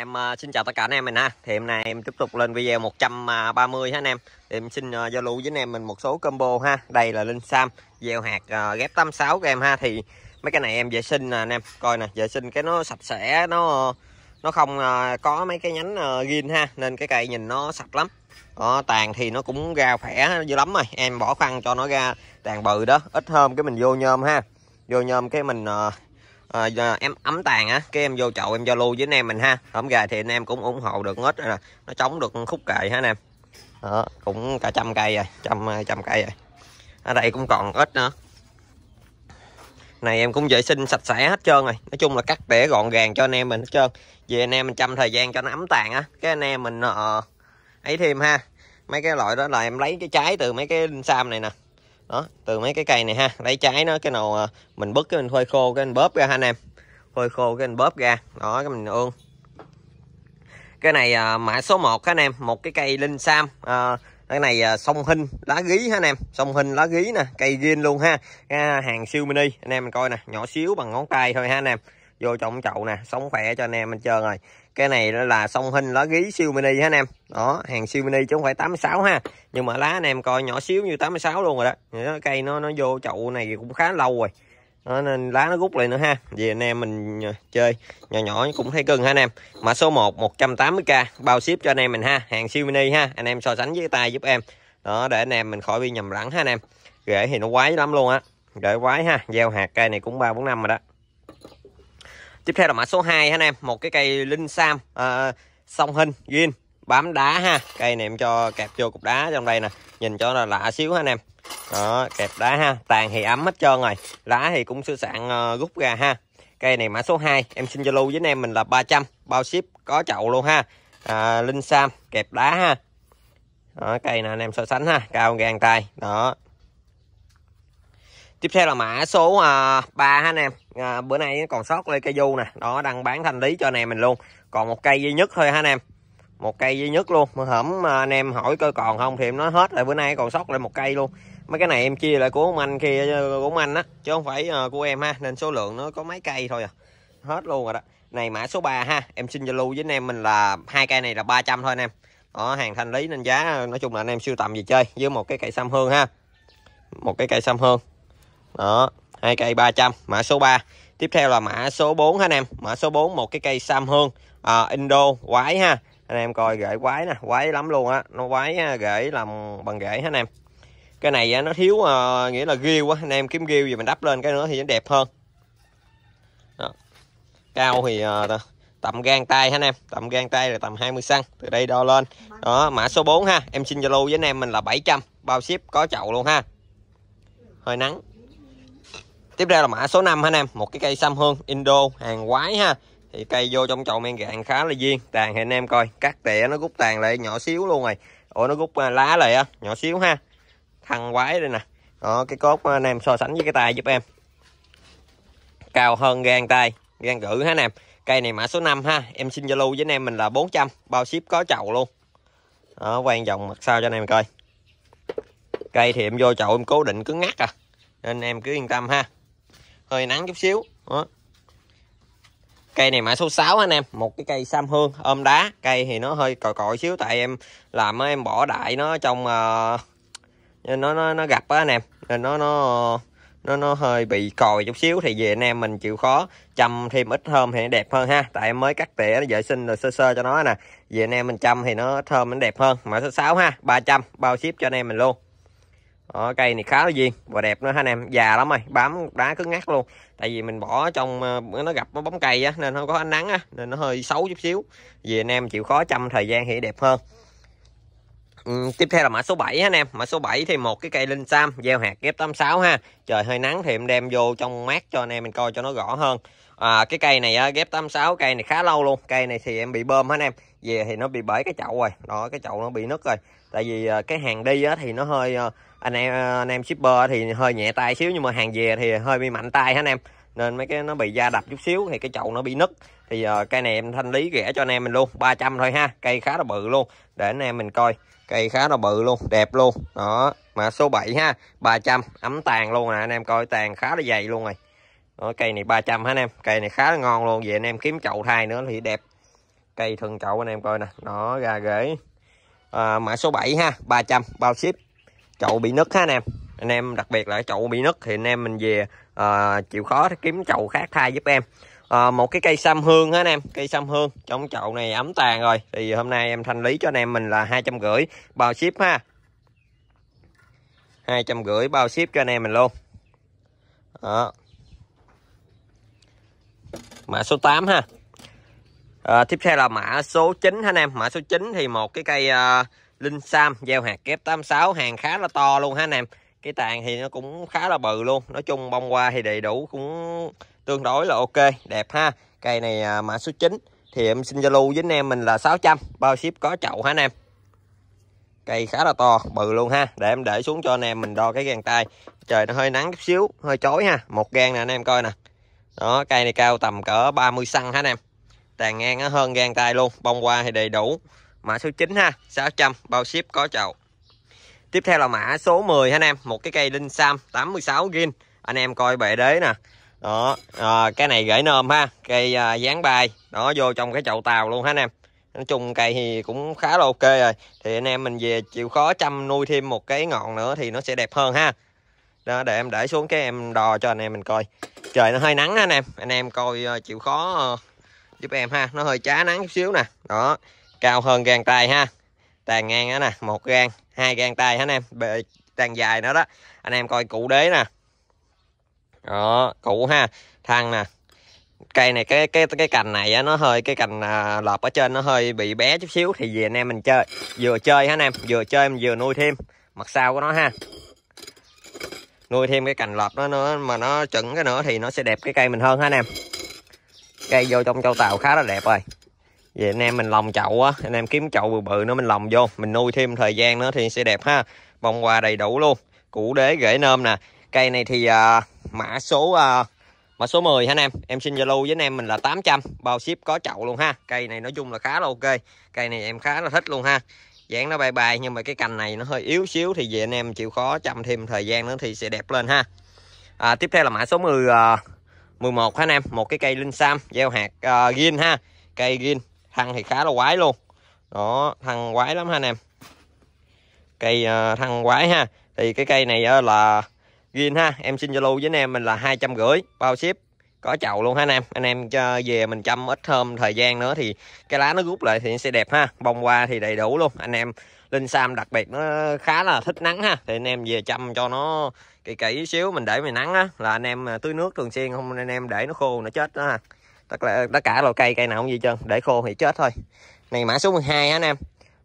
Em uh, xin chào tất cả anh em mình ha. Thì hôm nay em tiếp tục lên video 130 ha anh em. Thì em xin uh, giao lưu với anh em mình một số combo ha. Đây là linh sam gieo hạt uh, ghép 86 các em ha. Thì mấy cái này em vệ sinh nè anh em. Coi nè, vệ sinh cái nó sạch sẽ, nó nó không uh, có mấy cái nhánh uh, ghim ha, nên cái cây nhìn nó sạch lắm. Đó, tàn thì nó cũng ra khỏe dữ lắm rồi. Em bỏ phân cho nó ra tàn bự đó, ít hôm cái mình vô nhôm ha. Vô nhôm cái mình uh, à, em ấm tàn á cái em vô chậu em giao lưu với anh em mình ha ấm gà thì anh em cũng ủng hộ được rồi nè nó chống được khúc kệ ha anh em đó, cũng cả trăm cây rồi trăm trăm cây rồi ở đây cũng còn ít nữa này em cũng vệ sinh sạch sẽ hết trơn rồi nói chung là cắt tỉa gọn gàng cho anh em mình hết trơn vì anh em mình chăm thời gian cho nó ấm tàn á cái anh em mình uh, ấy thêm ha mấy cái loại đó là em lấy cái trái từ mấy cái sam này nè đó từ mấy cái cây này ha lấy trái nó cái nào mình bứt cái mình phơi khô cái mình bóp ra ha anh em phơi khô cái mình bóp ra đó cái mình ương cái này à, mã số 1 ha anh em một cái cây linh sam à, cái này à, sông hinh lá gí ha anh em sông hinh lá gí nè cây ghim luôn ha cái hàng siêu mini anh em mình coi nè nhỏ xíu bằng ngón tay thôi ha anh em vô trong chậu nè sống khỏe cho anh em mình chơi rồi cái này là song hình lá gí siêu mini ha anh em đó hàng siêu mini chứ không phải 86 ha nhưng mà lá anh em coi nhỏ xíu như 86 luôn rồi đó cây nó nó vô chậu này cũng khá lâu rồi đó, nên lá nó rút lại nữa ha vì anh em mình ờ, chơi nhỏ nhỏ cũng thấy cưng ha anh em mà số 1 180k bao ship cho anh em mình ha hàng siêu mini ha anh em so sánh với tay giúp em đó để anh em mình khỏi bị nhầm lẫn ha anh em rễ thì nó quái lắm luôn á rễ quái ha gieo hạt cây này cũng ba bốn năm rồi đó tiếp theo là mã số 2 ha anh em một cái cây linh sam à, song hình ghim bám đá ha cây này em cho kẹp vô cục đá trong đây nè nhìn cho là lạ xíu ha anh em đó kẹp đá ha tàn thì ấm hết trơn rồi lá thì cũng sơ sạn uh, rút ra ha cây này mã số 2 em xin lưu với anh em mình là 300 bao ship có chậu luôn ha à, linh sam kẹp đá ha đó, cây nè anh em so sánh ha cao gan tay đó tiếp theo là mã số uh, 3 ha anh em à, bữa nay còn sót lên cây du nè đó đang bán thanh lý cho anh em mình luôn còn một cây duy nhất thôi ha anh em một cây duy nhất luôn mà hổm à, anh em hỏi cơ còn không thì em nói hết rồi bữa nay còn sót lại một cây luôn mấy cái này em chia lại của ông anh kia ờ, của ông anh á chứ không phải uh, của em ha nên số lượng nó có mấy cây thôi à hết luôn rồi đó này mã số 3 ha em xin giao lưu với anh em mình là hai cây này là 300 thôi anh em đó hàng thanh lý nên giá nói chung là anh em siêu tầm gì chơi với một cái cây sam hương ha một cái cây sam hương đó hai cây 300 mã số 3 tiếp theo là mã số 4 ha anh em mã số 4 một cái cây sam hương à, Indo quái ha anh em coi rễ quái nè quái lắm luôn á nó quái rễ à, làm bằng rễ ha anh em cái này à, nó thiếu uh, nghĩa là ghiêu quá anh em kiếm ghiêu gì mình đắp lên cái nữa thì nó đẹp hơn đó. cao thì uh, tầm gan tay ha anh em tầm gan tay là tầm 20 cm từ đây đo lên đó mã số 4 ha em xin zalo với anh em mình là 700 bao ship có chậu luôn ha hơi nắng tiếp theo là mã số 5 anh em một cái cây sam hương indo hàng quái ha thì cây vô trong chậu men gạn khá là duyên tàn thì anh em coi cắt tỉa nó rút tàn lại nhỏ xíu luôn rồi ủa nó rút à, lá lại á nhỏ xíu ha thằng quái đây nè đó cái cốt anh em so sánh với cái tay giúp em cao hơn gan tay gan gữ ha anh em cây này mã số 5 ha em xin zalo với anh em mình là 400 bao ship có chậu luôn đó quay vòng mặt sau cho anh em coi cây thì em vô chậu em cố định cứng ngắt à nên em cứ yên tâm ha hơi nắng chút xíu đó. cây này mã số 6 anh em một cái cây sam hương ôm đá cây thì nó hơi còi còi xíu tại em làm em bỏ đại nó trong uh, nó nó nó gặp á anh em nên nó nó nó nó hơi bị còi chút xíu thì về anh em mình chịu khó chăm thêm ít thơm thì nó đẹp hơn ha tại em mới cắt tỉa vệ sinh rồi sơ sơ cho nó nè về anh em mình chăm thì nó thơm nó đẹp hơn mã số 6 ha 300 bao ship cho anh em mình luôn đó, ờ, cây này khá là duyên và đẹp nữa ha anh em già lắm rồi bám đá cứng ngắc luôn tại vì mình bỏ trong ờ, nó gặp nó bóng cây á nên không có ánh nắng á nên nó hơi xấu chút xíu vì anh em chịu khó chăm thời gian thì đẹp hơn Ừ, tiếp theo là mã số 7 anh em mã số 7 thì một cái cây linh sam gieo hạt ghép 86 ha trời hơi nắng thì em đem vô trong mát cho anh em mình coi cho nó rõ hơn à, cái cây này á, ghép 86 cây này khá lâu luôn cây này thì em bị bơm anh em về thì nó bị bể cái chậu rồi đó cái chậu nó bị nứt rồi tại vì ờ, cái hàng đi á, thì nó hơi anh em ờ, anh em shipper thì hơi nhẹ tay xíu nhưng mà hàng về thì hơi bị mạnh tay hả anh em nên mấy cái nó bị da đập chút xíu thì cái chậu nó bị nứt thì uh, ờ, cây này em thanh lý rẻ cho anh em mình luôn 300 thôi ha cây khá là bự luôn để anh em mình coi cây khá là bự luôn đẹp luôn đó mã số 7 ha 300 ấm tàn luôn nè à, anh em coi tàn khá là dày luôn rồi đó, cây này 300 hả anh em cây này khá là ngon luôn về anh em kiếm chậu thai nữa thì đẹp cây thân chậu anh em coi nè nó ra rễ à, ờ, mã số 7 ha 300 bao ship chậu bị nứt ha anh em anh em đặc biệt là chậu bị nứt thì anh em mình về à, chịu khó kiếm chậu khác thay giúp em à, một cái cây sam hương ha anh em cây sam hương trong chậu này ấm tàn rồi thì hôm nay em thanh lý cho anh em mình là hai trăm gửi bao ship ha hai trăm gửi bao ship cho anh em mình luôn đó mã số 8 ha à, tiếp theo là mã số 9 ha anh em mã số 9 thì một cái cây uh, Linh Sam gieo hạt kép 86 hàng khá là to luôn ha anh em cái tàn thì nó cũng khá là bự luôn nói chung bông hoa thì đầy đủ cũng tương đối là ok đẹp ha cây này à, mã số 9 thì em xin giao lưu với anh em mình là 600 bao ship có chậu ha anh em cây khá là to bự luôn ha để em để xuống cho anh em mình đo cái gan tay trời nó hơi nắng chút xíu hơi chói ha một gan nè anh em coi nè đó cây này cao tầm cỡ 30 xăng ha anh em tàn ngang nó hơn gan tay luôn bông hoa thì đầy đủ mã số 9 ha 600 bao ship có chậu tiếp theo là mã số 10 anh em một cái cây linh sam 86 gin anh em coi bệ đế nè đó à, cái này rễ nôm ha cây à, dán bài đó vô trong cái chậu tàu luôn ha anh em nói chung cây thì cũng khá là ok rồi thì anh em mình về chịu khó chăm nuôi thêm một cái ngọn nữa thì nó sẽ đẹp hơn ha đó để em để xuống cái em đò cho anh em mình coi trời nó hơi nắng ha anh em anh em coi à, chịu khó uh, giúp em ha nó hơi chá nắng chút xíu nè đó cao hơn gan tay ha tàn ngang đó nè một gan hai gan tay hả anh em bề tàn dài nữa đó anh em coi cụ đế nè đó cụ ha thăng nè cây này cái cái cái cành này á, nó hơi cái cành à, lợp ở trên nó hơi bị bé chút xíu thì về anh em mình chơi vừa chơi hả anh em vừa chơi mình vừa nuôi thêm mặt sau của nó ha nuôi thêm cái cành lợp nó nữa mà nó chuẩn cái nữa thì nó sẽ đẹp cái cây mình hơn hả anh em cây vô trong châu tàu khá là đẹp rồi vậy anh em mình lòng chậu á anh em kiếm chậu bự bự nữa mình lòng vô mình nuôi thêm thời gian nữa thì sẽ đẹp ha bông hoa đầy đủ luôn củ đế rễ nôm nè cây này thì uh, mã số uh, mã số 10 anh em em xin zalo với anh em mình là 800 bao ship có chậu luôn ha cây này nói chung là khá là ok cây này em khá là thích luôn ha dáng nó bay bay nhưng mà cái cành này nó hơi yếu xíu thì về anh em chịu khó chăm thêm thời gian nữa thì sẽ đẹp lên ha à, tiếp theo là mã số 10 uh, 11 anh em một cái cây linh sam gieo hạt uh, à, gin ha cây gin thăng thì khá là quái luôn đó thăng quái lắm ha anh em cây uh, à, thăng quái ha thì cái cây này uh, là ghiên ha em xin giao lưu với anh em mình là hai trăm rưỡi bao ship có chậu luôn ha anh em anh em cho à, về mình chăm ít hôm thời gian nữa thì cái lá nó rút lại thì nó sẽ đẹp ha bông hoa thì đầy đủ luôn anh em linh sam đặc biệt nó khá là thích nắng ha thì anh em về chăm cho nó kỹ kỹ xíu mình để mình nắng á là anh em tưới nước thường xuyên không anh em để nó khô nó chết đó ha tất là tất cả loại cây cây nào cũng gì trơn để khô thì chết thôi này mã số 12 hả anh em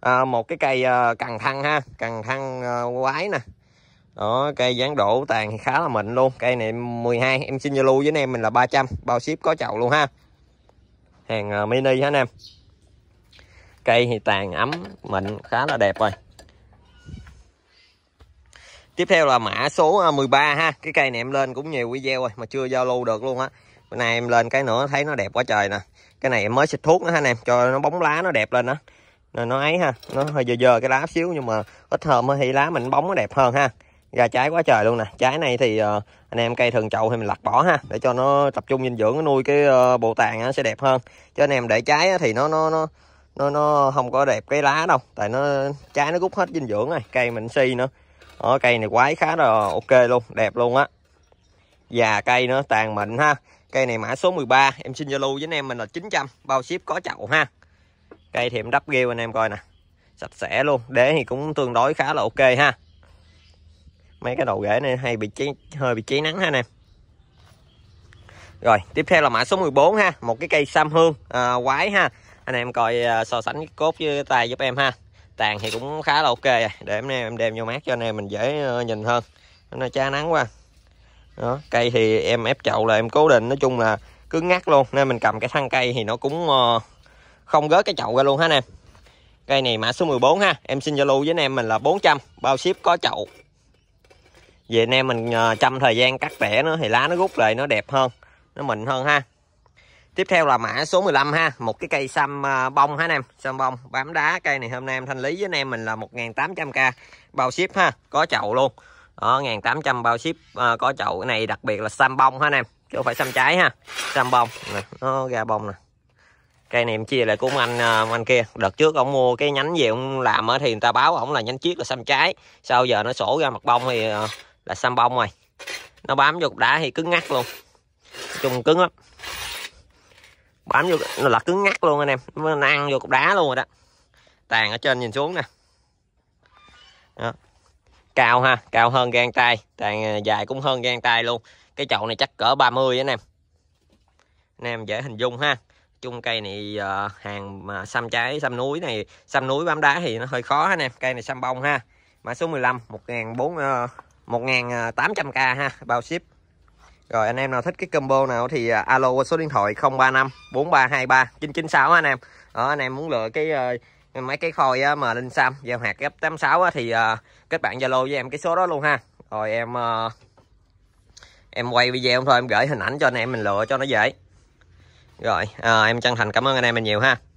à, một cái cây ờ, cần thăng ha cần thăng ờ, quái nè đó cây dáng độ tàn thì khá là mịn luôn cây này 12 em xin giao lưu với anh em mình là 300 bao ship có chậu luôn ha hàng ờ, mini hả anh em cây thì tàn ấm mịn khá là đẹp rồi tiếp theo là mã số 13 ha cái cây này em lên cũng nhiều video rồi mà chưa giao lưu được luôn á bữa nay em lên cái nữa thấy nó đẹp quá trời nè cái này em mới xịt thuốc nữa ha anh em cho nó bóng lá nó đẹp lên đó rồi nó ấy ha nó hơi dơ dơ cái lá xíu nhưng mà ít hôm thì lá mình bóng nó đẹp hơn ha ra trái quá trời luôn nè trái này thì uh, anh em cây thường chậu thì mình lặt bỏ ha để cho nó tập trung dinh dưỡng nó nuôi cái uh, bộ tàn nó sẽ đẹp hơn cho anh em để trái thì nó nó nó nó nó không có đẹp cái lá đâu tại nó trái nó rút hết dinh dưỡng này cây mình si nữa ở cây này quái khá là ok luôn đẹp luôn á già cây nó tàn mịn ha Cây này mã số 13 Em xin Zalo với anh em mình là 900 Bao ship có chậu ha Cây thì em đắp gheo anh em coi nè Sạch sẽ luôn Đế thì cũng tương đối khá là ok ha Mấy cái đầu rễ này hay bị cháy, hơi bị cháy nắng ha anh em Rồi tiếp theo là mã số 14 ha Một cái cây sam hương à, quái ha Anh em coi à, so sánh cốt với tay giúp em ha Tàn thì cũng khá là ok Để em đem vô mát cho anh em mình dễ ờ, nhìn hơn Nó chá nắng quá đó cây thì em ép chậu là em cố định nói chung là cứ ngắt luôn nên mình cầm cái thân cây thì nó cũng ờ, không gớt cái chậu ra luôn ha em cây này mã số 14 ha em xin lưu với anh em mình là 400 bao ship có chậu về anh em mình ờ, chăm thời gian cắt tỉa nữa thì lá nó rút lại nó đẹp hơn nó mịn hơn ha tiếp theo là mã số 15 ha một cái cây xăm ờ, bông ha anh em xăm bông bám đá cây này hôm nay em thanh lý với anh em mình là 1.800k bao ship ha có chậu luôn đó 1800 bao ship à, có chậu cái này đặc biệt là sam bông ha anh em chứ không phải sam trái ha sam bông nè, nó ra bông nè cây này em chia lại của ông anh ông ờ, anh kia đợt trước ông mua cái nhánh gì ông làm ở thì người ta báo ổng là nhánh chiếc là sam trái sau giờ nó sổ ra mặt bông thì ờ, là sam bông rồi nó bám vô cục đá thì cứng ngắt luôn nói chung cứng lắm bám vô nó là cứng ngắt luôn anh em nó ăn vô cục đá luôn rồi đó tàn ở trên nhìn xuống nè đó cao ha cao hơn gan tay tàn ờ, dài cũng hơn gan tay luôn cái chậu này chắc cỡ 30 anh em anh em dễ hình dung ha chung cây này ờ, hàng mà xăm trái xăm núi này xăm núi bám đá thì nó hơi khó anh em cây này xăm bông ha mã số 15 1004 1800 k ha bao ship rồi anh em nào thích cái combo nào thì ờ, alo qua số điện thoại 035 4323 996 anh em đó, anh em muốn lựa cái mấy cái khôi mà linh sam gieo hạt gấp 86 thì à, kết bạn zalo với em cái số đó luôn ha rồi em à, em quay video thôi em gửi hình ảnh cho anh em mình lựa cho nó dễ rồi à, em chân thành cảm ơn anh em mình nhiều ha